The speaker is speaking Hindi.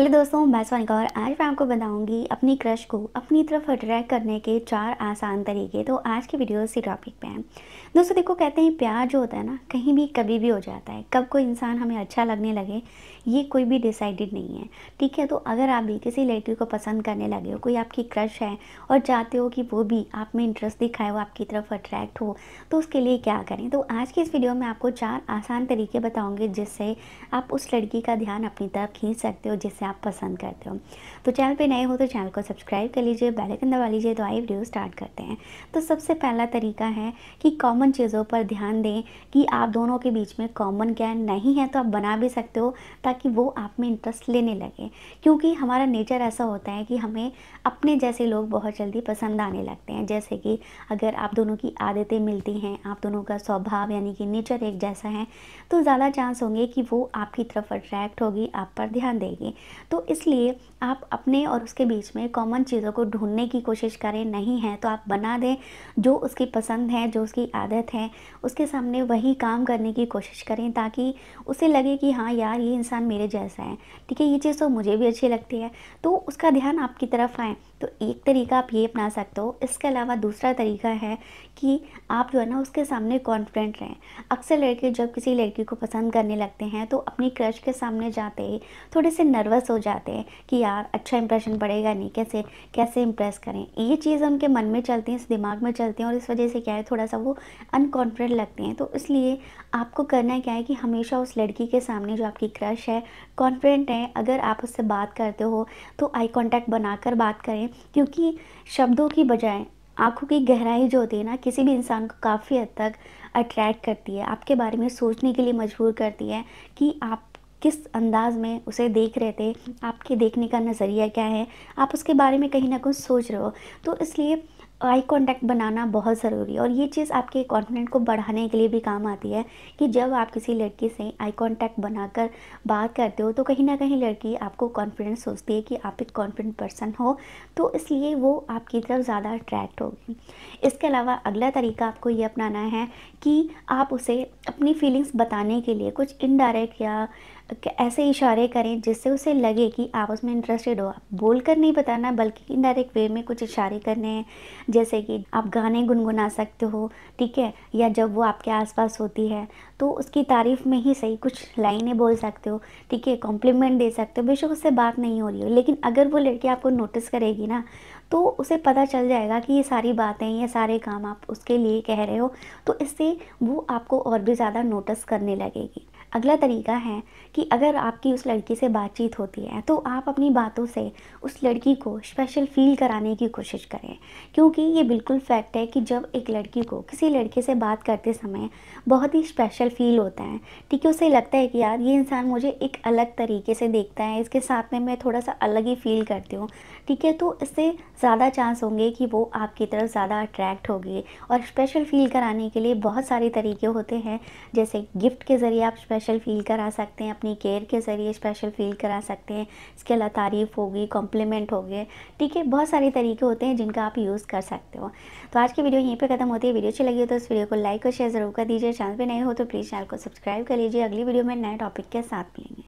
हेलो दोस्तों मैं सोनिका और आज मैं आपको बताऊंगी अपनी क्रश को अपनी तरफ अट्रैक्ट करने के चार आसान तरीके तो आज की वीडियो इसी टॉपिक पे हैं दोस्तों देखो कहते हैं प्यार जो होता है ना कहीं भी कभी भी हो जाता है कब कोई इंसान हमें अच्छा लगने लगे ये कोई भी डिसाइडेड नहीं है ठीक है तो अगर आप भी किसी लड़की को पसंद करने लगे हो कोई आपकी क्रश है और चाहते हो कि वो भी आप में इंटरेस्ट दिखाए वो आपकी तरफ अट्रैक्ट हो तो उसके लिए क्या करें तो आज की इस वीडियो में आपको चार आसान तरीके बताऊँगी जिससे आप उस लड़की का ध्यान अपनी तरफ खींच सकते हो जिससे आप पसंद करते हो तो चैनल पे नए हो तो चैनल को सब्सक्राइब कर लीजिए बेल आइकन दबा लीजिए तो आई वीडियो स्टार्ट करते हैं तो सबसे पहला तरीका है कि कॉमन चीज़ों पर ध्यान दें कि आप दोनों के बीच में कॉमन क्या नहीं है तो आप बना भी सकते हो ताकि वो आप में इंटरेस्ट लेने लगे क्योंकि हमारा नेचर ऐसा होता है कि हमें अपने जैसे लोग बहुत जल्दी पसंद आने लगते हैं जैसे कि अगर आप दोनों की आदतें मिलती हैं आप दोनों का स्वभाव यानी कि नेचर एक जैसा है तो ज़्यादा चांस होंगे कि वो आपकी तरफ अट्रैक्ट होगी आप पर ध्यान देगी तो इसलिए आप अपने और उसके बीच में कॉमन चीज़ों को ढूंढने की कोशिश करें नहीं है तो आप बना दें जो उसकी पसंद है जो उसकी आदत है उसके सामने वही काम करने की कोशिश करें ताकि उसे लगे कि हाँ यार ये इंसान मेरे जैसा है ठीक है ये चीज़ तो मुझे भी अच्छी लगती है तो उसका ध्यान आपकी तरफ आए तो एक तरीका आप ये अपना सकते हो इसके अलावा दूसरा तरीका है कि आप जो है ना उसके सामने कॉन्फिडेंट रहें अक्सर लड़के जब किसी लड़की को पसंद करने लगते हैं तो अपनी क्रश के सामने जाते ही थोड़े से नर्वस नर्वस हो जाते हैं कि यार अच्छा इंप्रेशन पड़ेगा नहीं कैसे कैसे इंप्रेस करें ये चीज़ उनके मन में चलती है इस दिमाग में चलती हैं और इस वजह से क्या है थोड़ा सा वो अनकॉन्फिडेंट लगते हैं तो इसलिए आपको करना क्या है कि हमेशा उस लड़की के सामने जो आपकी क्रश है कॉन्फिडेंट है अगर आप उससे बात करते हो तो आई कॉन्टैक्ट बनाकर बात करें क्योंकि शब्दों की बजाय आंखों की गहराई जो होती है ना किसी भी इंसान को काफ़ी हद तक अट्रैक्ट करती है आपके बारे में सोचने के लिए मजबूर करती है कि आप किस अंदाज में उसे देख रहे थे आपके देखने का नज़रिया क्या है आप उसके बारे में कहीं ना कहीं सोच रहे हो तो इसलिए आई कांटेक्ट बनाना बहुत ज़रूरी है और ये चीज़ आपके कॉन्फिडेंट को बढ़ाने के लिए भी काम आती है कि जब आप किसी लड़की से आई कांटेक्ट बनाकर बात करते हो तो कहीं ना कहीं लड़की आपको कॉन्फिडेंस सोचती है कि आप एक कॉन्फिडेंट पर्सन हो तो इसलिए वो आपकी तरफ ज़्यादा अट्रैक्ट होगी इसके अलावा अगला तरीका आपको ये अपनाना है कि आप उसे अपनी फीलिंग्स बताने के लिए कुछ इनडायरेक्ट या ऐसे इशारे करें जिससे उसे लगे कि आप उसमें इंटरेस्टेड हो आप बोल कर नहीं बताना बल्कि इनडायरेक्ट वे में कुछ इशारे करने हैं जैसे कि आप गाने गुनगुना सकते हो ठीक है या जब वो आपके आसपास होती है तो उसकी तारीफ़ में ही सही कुछ लाइनें बोल सकते हो ठीक है कॉम्प्लीमेंट दे सकते हो बेशक उससे बात नहीं हो रही हो लेकिन अगर वो लड़की आपको नोटिस करेगी ना तो उसे पता चल जाएगा कि ये सारी बातें ये सारे काम आप उसके लिए कह रहे हो तो इससे वो आपको और भी ज़्यादा नोटिस करने लगेगी अगला तरीका है कि अगर आपकी उस लड़की से बातचीत होती है तो आप अपनी बातों से उस लड़की को स्पेशल फील कराने की कोशिश करें क्योंकि ये बिल्कुल फैक्ट है कि जब एक लड़की को किसी लड़के से बात करते समय बहुत ही स्पेशल फील होता है ठीक है उसे लगता है कि यार ये इंसान मुझे एक अलग तरीके से देखता है इसके साथ में मैं थोड़ा सा अलग ही फील करती हूँ ठीक है तो इससे ज़्यादा चांस होंगे कि वो आपकी तरफ ज़्यादा अट्रैक्ट होगी और स्पेशल फील कराने के लिए बहुत सारे तरीके होते हैं जैसे गिफ्ट के ज़रिए आप स्पेशल स्पेशल फील करा सकते हैं अपनी केयर के ज़रिए स्पेशल फील करा सकते हैं इसके अलावा तारीफ़ होगी कॉम्प्लीमेंट हो गए ठीक है बहुत सारे तरीके होते हैं जिनका आप यूज़ कर सकते हो तो आज की वीडियो यहीं पर खत्म होती है वीडियो अच्छी लगी हो तो इस वीडियो को लाइक और शेयर ज़रूर कर दीजिए चैनल पर नए हो तो प्लीज़ चैनल को सब्सक्राइब कर लीजिए अगली वीडियो में नए टॉपिक के साथ मिलेंगे